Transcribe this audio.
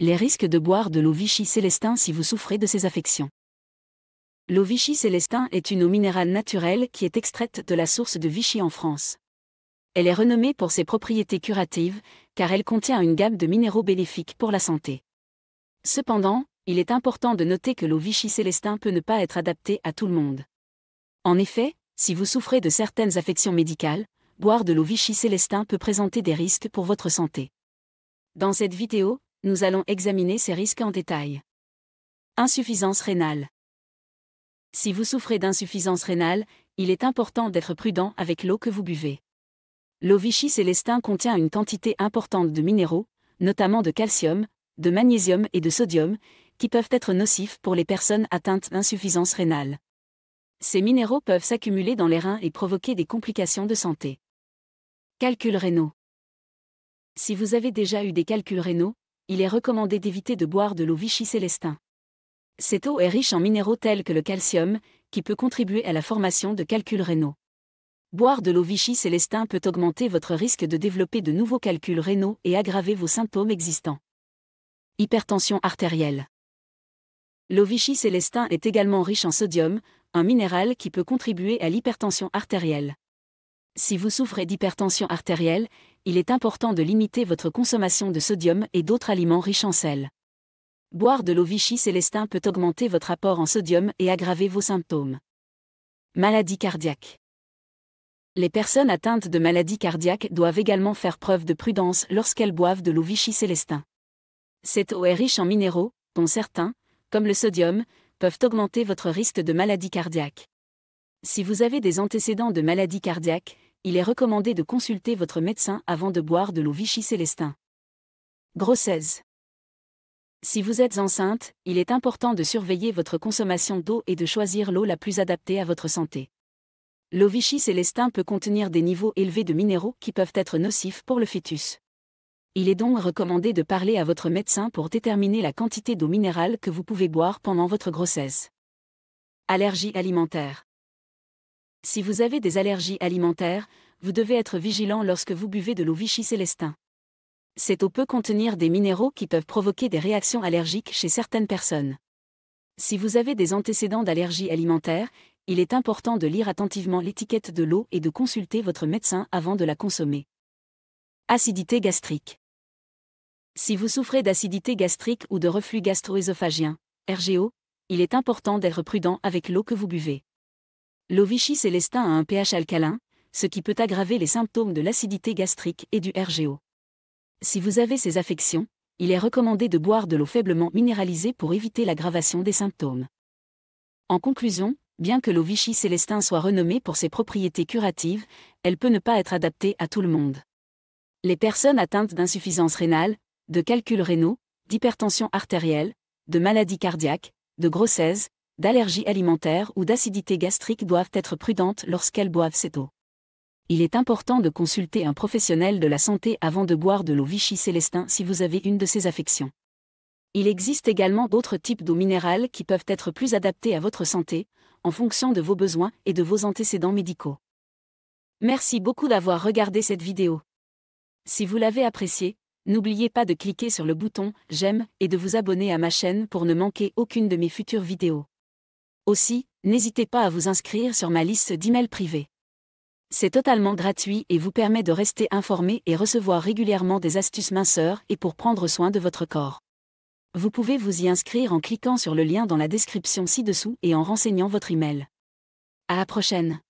les risques de boire de l'eau Vichy Célestin si vous souffrez de ces affections. L'eau Vichy Célestin est une eau minérale naturelle qui est extraite de la source de Vichy en France. Elle est renommée pour ses propriétés curatives, car elle contient une gamme de minéraux bénéfiques pour la santé. Cependant, il est important de noter que l'eau Vichy Célestin peut ne pas être adaptée à tout le monde. En effet, si vous souffrez de certaines affections médicales, boire de l'eau Vichy Célestin peut présenter des risques pour votre santé. Dans cette vidéo, nous allons examiner ces risques en détail. Insuffisance rénale. Si vous souffrez d'insuffisance rénale, il est important d'être prudent avec l'eau que vous buvez. L'eau Vichy Célestin contient une quantité importante de minéraux, notamment de calcium, de magnésium et de sodium, qui peuvent être nocifs pour les personnes atteintes d'insuffisance rénale. Ces minéraux peuvent s'accumuler dans les reins et provoquer des complications de santé. Calculs rénaux. Si vous avez déjà eu des calculs rénaux, il est recommandé d'éviter de boire de l'eau Vichy Célestin. Cette eau est riche en minéraux tels que le calcium, qui peut contribuer à la formation de calculs rénaux. Boire de l'eau Vichy Célestin peut augmenter votre risque de développer de nouveaux calculs rénaux et aggraver vos symptômes existants. Hypertension artérielle. L'eau Vichy Célestin est également riche en sodium, un minéral qui peut contribuer à l'hypertension artérielle. Si vous souffrez d'hypertension artérielle, il est important de limiter votre consommation de sodium et d'autres aliments riches en sel. Boire de l'eau Vichy Célestin peut augmenter votre apport en sodium et aggraver vos symptômes. Maladie cardiaque. Les personnes atteintes de maladies cardiaques doivent également faire preuve de prudence lorsqu'elles boivent de l'eau Vichy Célestin. Cette eau est riche en minéraux, dont certains, comme le sodium, peuvent augmenter votre risque de maladie cardiaque. Si vous avez des antécédents de maladie cardiaque, il est recommandé de consulter votre médecin avant de boire de l'eau Vichy Célestin. Grossesse. Si vous êtes enceinte, il est important de surveiller votre consommation d'eau et de choisir l'eau la plus adaptée à votre santé. L'eau Vichy Célestin peut contenir des niveaux élevés de minéraux qui peuvent être nocifs pour le fœtus. Il est donc recommandé de parler à votre médecin pour déterminer la quantité d'eau minérale que vous pouvez boire pendant votre grossesse. Allergie alimentaire. Si vous avez des allergies alimentaires, vous devez être vigilant lorsque vous buvez de l'eau Vichy Célestin. Cette eau peut contenir des minéraux qui peuvent provoquer des réactions allergiques chez certaines personnes. Si vous avez des antécédents d'allergies alimentaires, il est important de lire attentivement l'étiquette de l'eau et de consulter votre médecin avant de la consommer. Acidité gastrique. Si vous souffrez d'acidité gastrique ou de reflux gastro-œsophagien, RGO, il est important d'être prudent avec l'eau que vous buvez. L'eau Vichy Célestin a un pH alcalin, ce qui peut aggraver les symptômes de l'acidité gastrique et du RGO. Si vous avez ces affections, il est recommandé de boire de l'eau faiblement minéralisée pour éviter l'aggravation des symptômes. En conclusion, bien que l'eau Vichy Célestin soit renommée pour ses propriétés curatives, elle peut ne pas être adaptée à tout le monde. Les personnes atteintes d'insuffisance rénale, de calculs rénaux, d'hypertension artérielle, de maladies cardiaques, de grossesse, d'allergies alimentaires ou d'acidité gastrique doivent être prudentes lorsqu'elles boivent cette eau. Il est important de consulter un professionnel de la santé avant de boire de l'eau Vichy Célestin si vous avez une de ces affections. Il existe également d'autres types d'eau minérale qui peuvent être plus adaptées à votre santé, en fonction de vos besoins et de vos antécédents médicaux. Merci beaucoup d'avoir regardé cette vidéo. Si vous l'avez appréciée, n'oubliez pas de cliquer sur le bouton J'aime et de vous abonner à ma chaîne pour ne manquer aucune de mes futures vidéos. Aussi, n'hésitez pas à vous inscrire sur ma liste d'emails privés. C'est totalement gratuit et vous permet de rester informé et recevoir régulièrement des astuces minceurs et pour prendre soin de votre corps. Vous pouvez vous y inscrire en cliquant sur le lien dans la description ci-dessous et en renseignant votre email. À la prochaine